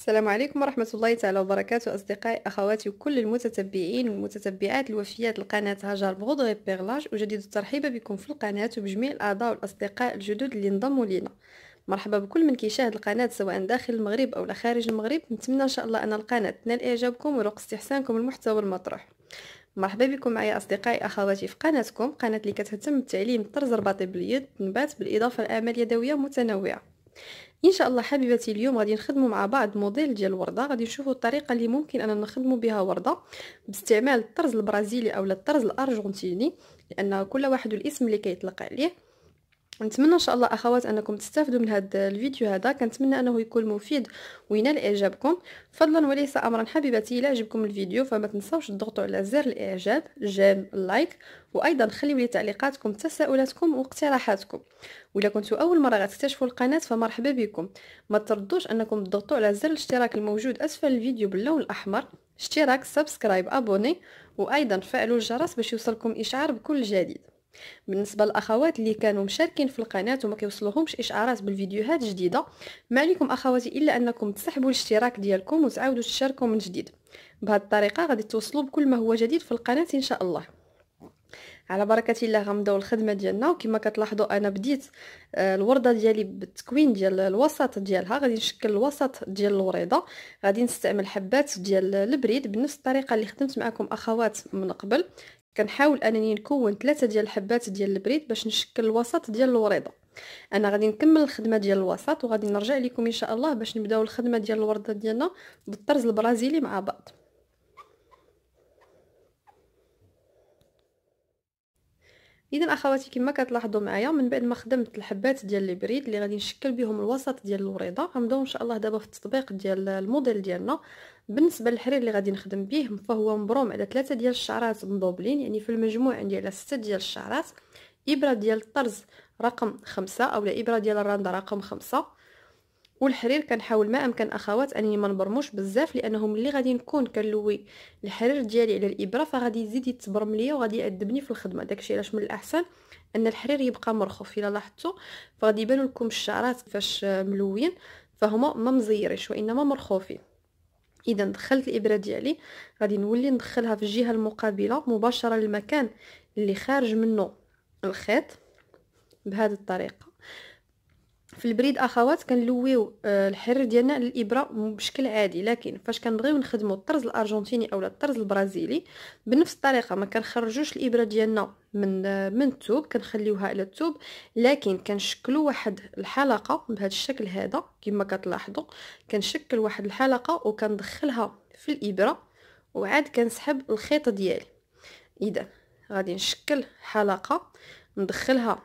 السلام عليكم ورحمة الله تعالى وبركاته أصدقائي أخواتي وكل المتتبعين والمتتبعات الوفيات لقناة هاجر بغض بيرلاج وجديد الترحيب بكم في القناة وبجميع الأعضاء والأصدقاء الجدد اللي انضموا لينا مرحبا بكل من كيشاهد القناة سواء داخل المغرب أو خارج المغرب نتمنى إن شاء الله أن القناة تنال إعجابكم ورق استحسانكم المحتوى المطروح مرحبا بكم معي اصدقائي اخواتي في قناتكم قناه اللي كتهتم بتعليم الطرز الرباطي باليد نبات بالاضافه لاعمال يدويه متنوعه ان شاء الله حبيباتي اليوم غادي نخدموا مع بعض موديل ديال ورده غادي نشوفوا الطريقه اللي ممكن اننا نخدموا بها ورده باستعمال الطرز البرازيلي اولا الطرز الارجنتيني لان كل واحد الاسم اللي كيطلق عليه ونتمنى ان شاء الله اخوات انكم تستافدوا من هذا الفيديو هذا كنتمنى انه يكون مفيد وينال اعجابكم فضلا وليس امرا حبيبتي الى عجبكم الفيديو فما تنساوش تضغطوا على زر الاعجاب جيم لايك وايضا خليوا لي تعليقاتكم تساؤلاتكم واقتراحاتكم واذا كنتوا اول مره غتكتشفوا القناه فمرحبا بكم ما تردوش انكم تضغطوا على زر الاشتراك الموجود اسفل الفيديو باللون الاحمر اشتراك سبسكرايب ابوني وايضا فعلوا الجرس باش يوصلكم اشعار بكل جديد بالنسبه للاخوات اللي كانوا مشاركين في القناه وما كيوصلوهمش اشعارات بالفيديوهات الجديده ما عليكم اخواتي الا انكم تسحبوا الاشتراك ديالكم وتعاودوا تشاركوا من جديد بهذه الطريقه غادي توصلوا بكل ما هو جديد في القناه ان شاء الله على بركه الله غنبداو الخدمه ديالنا وكما كتلاحظوا انا بديت آه، الورده ديالي بالتكوين ديال الوسط ديالها غادي نشكل الوسط ديال الوريضه غادي نستعمل حبات ديال البريد بنفس الطريقه اللي خدمت معكم اخوات من قبل كنحاول انني نكون ثلاثه ديال الحبات ديال البريد باش نشكل الوسط ديال الوريضه انا غادي نكمل الخدمه ديال الوسط وغادي نرجع لكم ان شاء الله باش نبداو الخدمه ديال الورده ديالنا بالطرز البرازيلي مع بعض اذا اخواتي كما كتلاحظوا معايا من بعد ما خدمت الحبات ديال بريد اللي غادي نشكل بهم الوسط ديال الوريضه غنبداو ان شاء الله دابا في التطبيق ديال الموديل ديالنا بالنسبه للحرير اللي غادي نخدم به فهو مبروم على ثلاثه ديال الشعرات مضوبلين يعني في المجموع عندي على سته ديال الشعرات ابره ديال الطرز رقم خمسة اولا ابره ديال الرنده رقم خمسة والحرير كنحاول ما امكن اخوات انني ما نبرموش بزاف لانه ملي غادي نكون كنلوي الحرير ديالي على الابره فغادي يزيد يتبرم ليا وغادي يعذبني في الخدمه داكشي علاش من الاحسن ان الحرير يبقى مرخوف الا لاحظتوا فغادي يبانوا لكم الشعرات فاش ملوين فهما ما مزيرش وانما مرخوفين اذا دخلت الابره ديالي غادي نولي ندخلها في الجهه المقابله مباشره للمكان اللي خارج منه الخيط بهذه الطريقه في البريد اخوات كنلويو آه، الحر ديالنا الابره بشكل عادي لكن فاش كنبغيو نخدمو الطرز الارجنتيني اولا الطرز البرازيلي بنفس الطريقه ما كنخرجوش الابره ديالنا من من الثوب كنخليوها على الثوب لكن كنشكلوا واحد الحلقه بهذا الشكل هذا كما كتلاحظوا كنشكل واحد الحلقه وكندخلها في الابره وعاد كنسحب الخيط ديالي اذا غادي نشكل حلقه ندخلها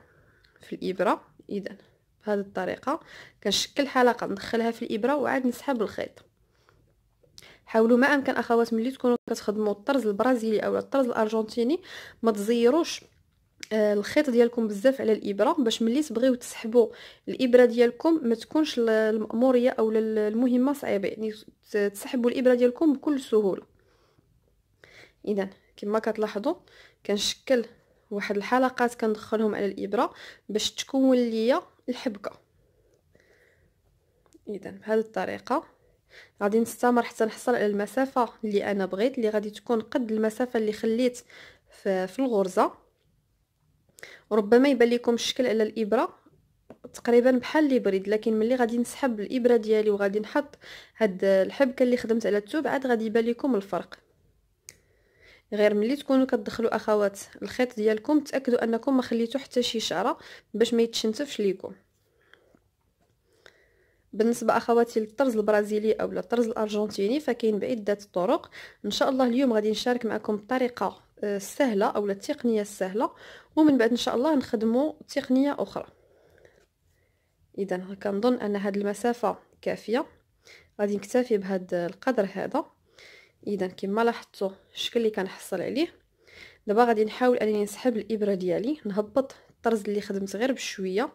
في الابره اذا بهذه الطريقه كنشكل حلقه ندخلها في الابره وعاد نسحب الخيط حاولوا ما امكن اخوات ملي تكونوا كتخدموا الطرز البرازيلي او الطرز الارجنتيني ما تزيروش آه، الخيط ديالكم بزاف على الابره باش ملي تبغيو تسحبوا الابره ديالكم ما تكونش الماموريه او المهمه صعيبه يعني تسحبوا الابره ديالكم بكل سهوله اذا كما كتلاحظوا كنشكل واحد الحلقات كندخلهم على الابره باش تكون ليا الحبكه اذا بهذه الطريقه غادي نستمر حتى نحصل على المسافه اللي انا بغيت اللي غادي تكون قد المسافه اللي خليت في الغرزه ربما يبان لكم الشكل على الابره تقريبا بحال لي بريد لكن ملي غادي نسحب الابره ديالي وغادي نحط هاد الحبكه اللي خدمت على التوب عاد غادي يبان لكم الفرق غير ملي تكونوا كتدخلوا اخوات الخيط ديالكم تاكدوا انكم ما خليتو حتى شي شعره باش ما يتشنتفش ليكم بالنسبه اخواتي للطرز البرازيلي او الطرز الارجنتيني فكاين بعده طرق ان شاء الله اليوم غادي نشارك معكم الطريقه السهله آه، او التقنيه السهله ومن بعد ان شاء الله نخدمو تقنيه اخرى اذا كنظن ان هذه المسافه كافيه غادي نكتفي بهذا القدر هذا اذا كما لاحظتوا الشكل اللي كنحصل عليه دابا غادي نحاول انني نسحب الابره ديالي نهبط الطرز اللي خدمت غير بشويه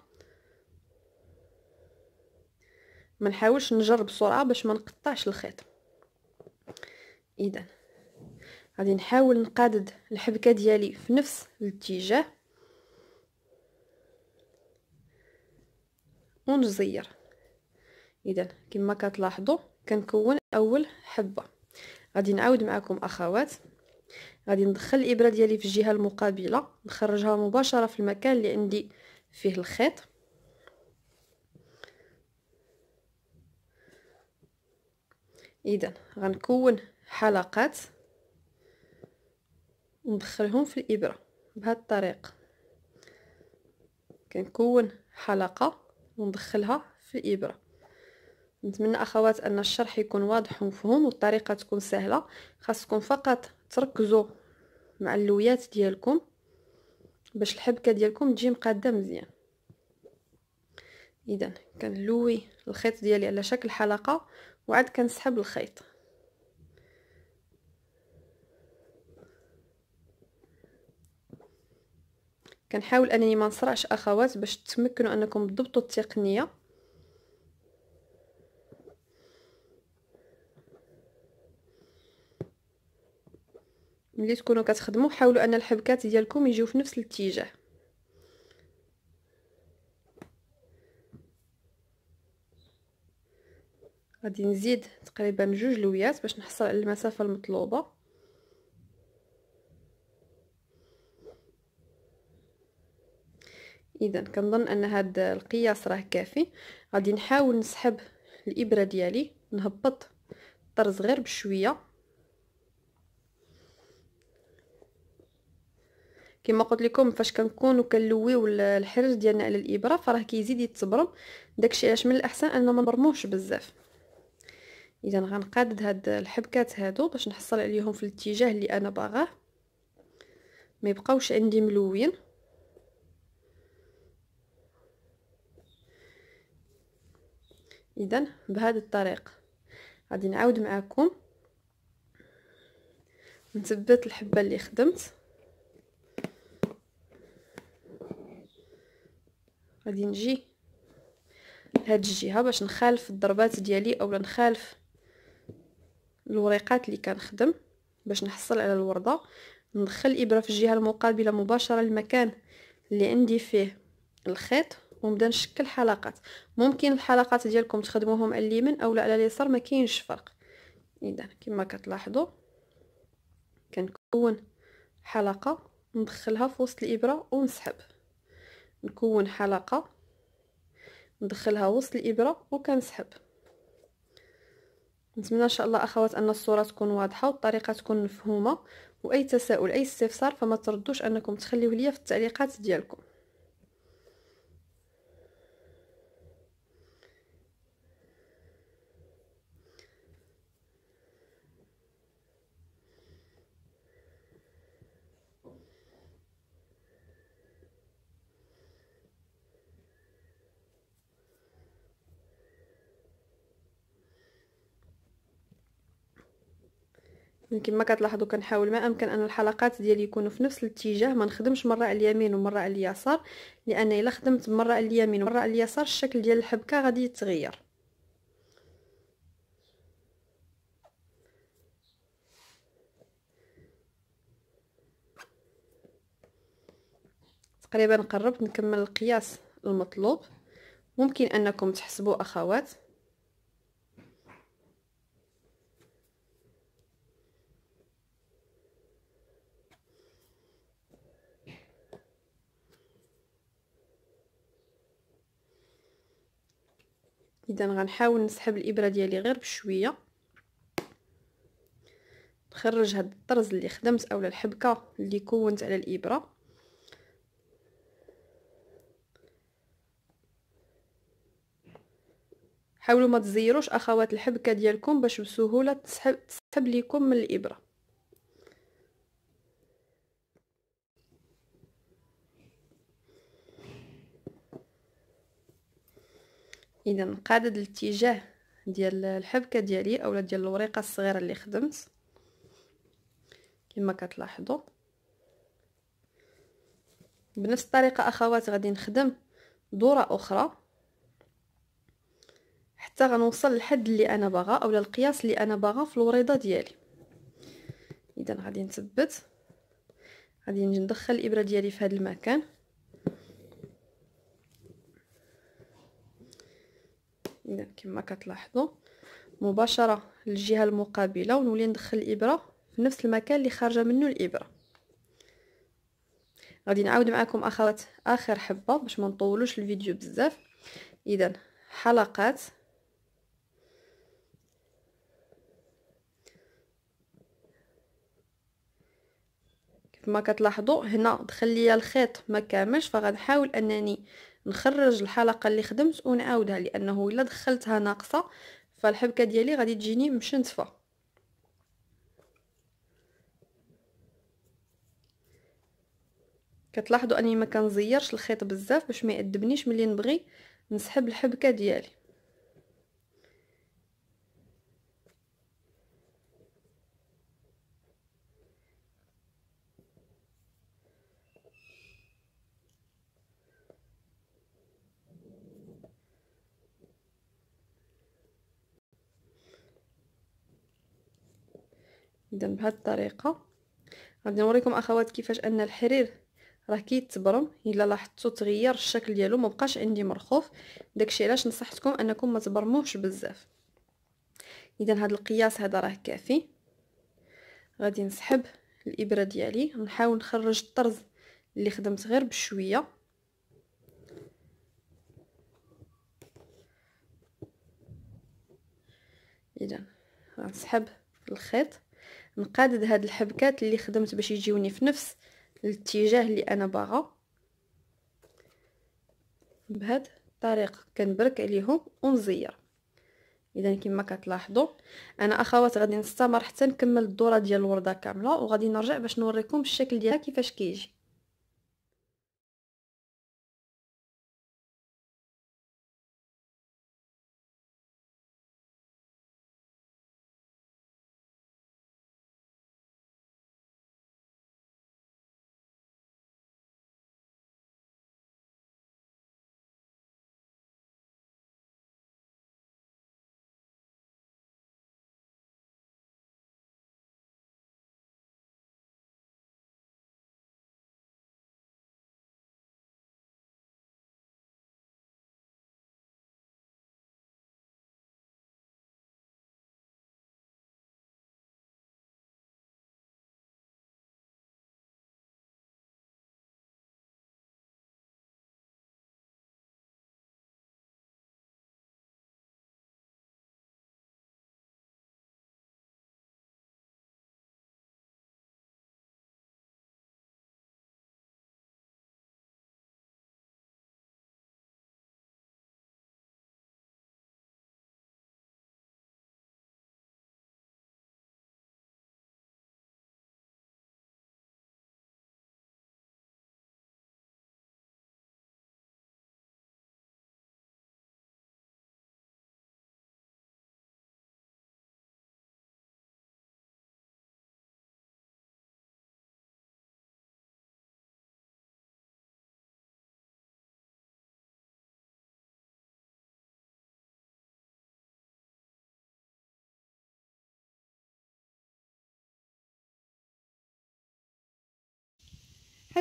ما نحاولش نجرب بسرعه باش ما نقطعش الخيط اذا غادي نحاول نقادد الحبكه ديالي في نفس الاتجاه ونزير اذا كما كتلاحظوا كنكون اول حبه غادي نعاود معكم اخوات غادي ندخل الابره ديالي في الجهه المقابله نخرجها مباشره في المكان اللي عندي فيه الخيط اذا غنكون حلقات وندخلهم في الابره بهذه الطريقه كنكون حلقه وندخلها في الابره نتمنى اخوات ان الشرح يكون واضح ومفهوم والطريقه تكون سهله خاصكم فقط تركزوا مع اللويات ديالكم باش الحبكه ديالكم تجي مقاده مزيان اذا كنلوي الخيط ديالي على شكل حلقه وعاد كنسحب الخيط كنحاول انني ما نسرعش اخوات باش تمكنوا انكم تضبطوا التقنيه ملي تكونوا كتخدموا حاولوا ان الحبكات ديالكم يجيو في نفس الاتجاه غادي نزيد تقريبا جوج لويات باش نحصل على المسافه المطلوبه اذا كنظن ان هاد القياس راه كافي غادي نحاول نسحب الابره ديالي نهبط الطرز غير بشويه كما قلت لكم فاش كنكون كنلويو الحرج ديالنا على الابره فراه كيزيد يتبرم داكشي علاش من الاحسن اننا ما نبرموش بزاف اذا غنقادد هاد الحبكات هادو باش نحصل عليهم في الاتجاه اللي انا باغاه ما يبقاوش عندي ملوين اذا بهذا الطريق غادي نعاود معاكم نثبت الحبه اللي خدمت غادي نجي لهاد الجهه باش نخالف الضربات ديالي اولا نخالف الوريقات اللي كنخدم باش نحصل على الوردة ندخل الابره في الجهه المقابله مباشره للمكان اللي عندي فيه الخيط ونبدا نشكل حلقات ممكن الحلقات ديالكم تخدموهم على اليمين اولا على اليسار ما كاينش فرق اذا كما كتلاحظوا كنكون حلقه ندخلها في وسط الابره ونسحب نكون حلقه ندخلها وسط الابره وكنسحب نتمنى ان شاء الله اخوات ان الصوره تكون واضحه والطريقه تكون مفهومه واي تساؤل اي استفسار فما تردوش انكم تخليوه ليا في التعليقات ديالكم كما كتلاحظوا كنحاول ما امكن ان الحلقات ديالي يكونوا في نفس الاتجاه ما نخدمش مره على اليمين ومره على اليسار لان الا خدمت مره على اليمين ومره على اليسار الشكل ديال الحبكه غادي يتغير تقريبا قربت نكمل القياس المطلوب ممكن انكم تحسبوا اخوات اذا غنحاول نسحب الابره ديالي غير بشويه نخرج هاد الطرز اللي خدمت اولا الحبكه اللي كونت على الابره حاولوا ما تزيروش اخوات الحبكه ديالكم باش بسهوله تسحب تسحب لكم من الابره اذا قادد الاتجاه ديال الحبكه ديالي اولا ديال الوريقه الصغيره اللي خدمت كما كتلاحظوا بنفس الطريقه اخوات غادي نخدم دوره اخرى حتى غنوصل للحد اللي انا باغا اولا القياس اللي انا باغا في الوريضه ديالي اذا غادي نثبت غادي ندخل الابره ديالي في هذا المكان اذا كما كتلاحظوا مباشره للجهه المقابله ونولي ندخل الابره في نفس المكان اللي خارجه منه الابره غادي نعاود معكم اخوات اخر حبه باش ما نطولوش الفيديو بزاف اذا حلقات كما كتلاحظوا هنا دخل ليا الخيط ما كاملش فغنحاول انني نخرج الحلقه اللي خدمت ونعاودها لانه الا دخلتها ناقصه فالحبكه ديالي غادي تجيني مشنتفه كتلاحظوا اني ما كنزيرش الخيط بزاف باش ما يأدبنيش ملي نبغي نسحب الحبكه ديالي اذا بهذه الطريقه غادي نوريكم اخوات كيفاش ان الحرير راه كيتبرم الا لاحظتو تغير الشكل ديالو ما بقاش عندي مرخوف داكشي علاش نصحتكم انكم ما تبرموهش بزاف اذا هذا القياس هذا راه كافي غادي نسحب الابره ديالي نحاول نخرج الطرز اللي خدمت غير بشويه اذا غنسحب الخيط نقادد هاد الحبكات اللي خدمت باش يجيوني في نفس الاتجاه اللي انا باغا بهاد الطريقه كنبرك عليهم ونزير اذا كما كتلاحظوا انا اخوات غادي نستمر حتى نكمل الدوره ديال الورده كامله وغادي نرجع باش نوريكم الشكل ديالها كيفاش كيجي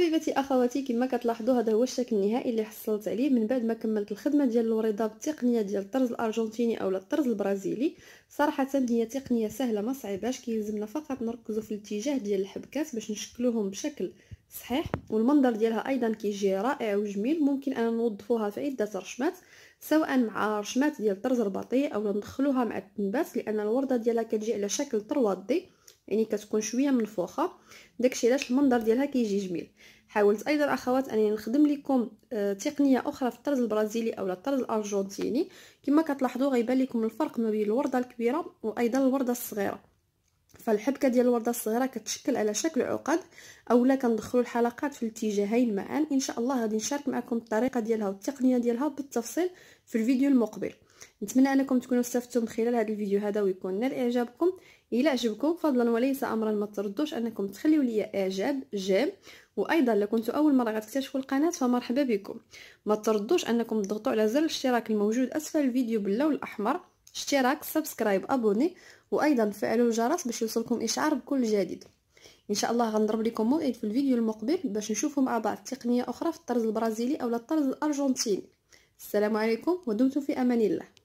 حبيباتي اخواتي كما كتلاحظوا هذا هو الشكل النهائي اللي حصلت عليه من بعد ما كملت الخدمه ديال الوريضه بالتقنيه ديال الطرز الارجنتيني اولا الطرز البرازيلي صراحه هي تقنيه سهله ما صعيباش كيلزمنا فقط نركزوا في الاتجاه ديال الحبكات باش نشكلوهم بشكل صحيح والمنظر ديالها ايضا كيجي رائع وجميل ممكن انا نوظفوها في عده رشمات سواء مع رشمات ديال الطرز الرباطي او ندخلوها مع التنبات لان الورده ديالها كتجي على شكل طروادي يعني كتكون شويه منفوخه داكشي علاش المنظر ديالها كيجي جميل حاولت ايضا اخوات انني نخدم لكم آه، تقنيه اخرى في الطرز البرازيلي اولا الطرز الارجنتيني كما كتلاحظوا غيبان لكم الفرق ما بين الورده الكبيره وايضا الورده الصغيره فالحبكه ديال الورده الصغيره كتشكل على شكل عقد اولا كندخلوا الحلقات في الاتجاهين معا ان شاء الله غادي نشارك معكم الطريقه ديالها والتقنيه ديالها بالتفصيل في الفيديو المقبل نتمنى انكم تكونوا استفدتم من خلال هذا الفيديو هذا ويكون نال اعجابكم الى عجبكم فضلا وليس امرا ما تردوش انكم تخليو ليا اعجاب جيم وايضا لو كنتوا اول مره غتكتشفوا القناه فمرحبا بكم ما تردوش انكم تضغطوا على زر الاشتراك الموجود اسفل الفيديو باللون الاحمر اشتراك سبسكرايب ابوني وايضا فعلوا الجرس باش يوصلكم اشعار بكل جديد ان شاء الله غنضرب لكم موعد في الفيديو المقبل باش نشوفوا مع بعض تقنيه اخرى في الطرز البرازيلي او الطرز الارجنتيني السلام عليكم ودمتم في امان الله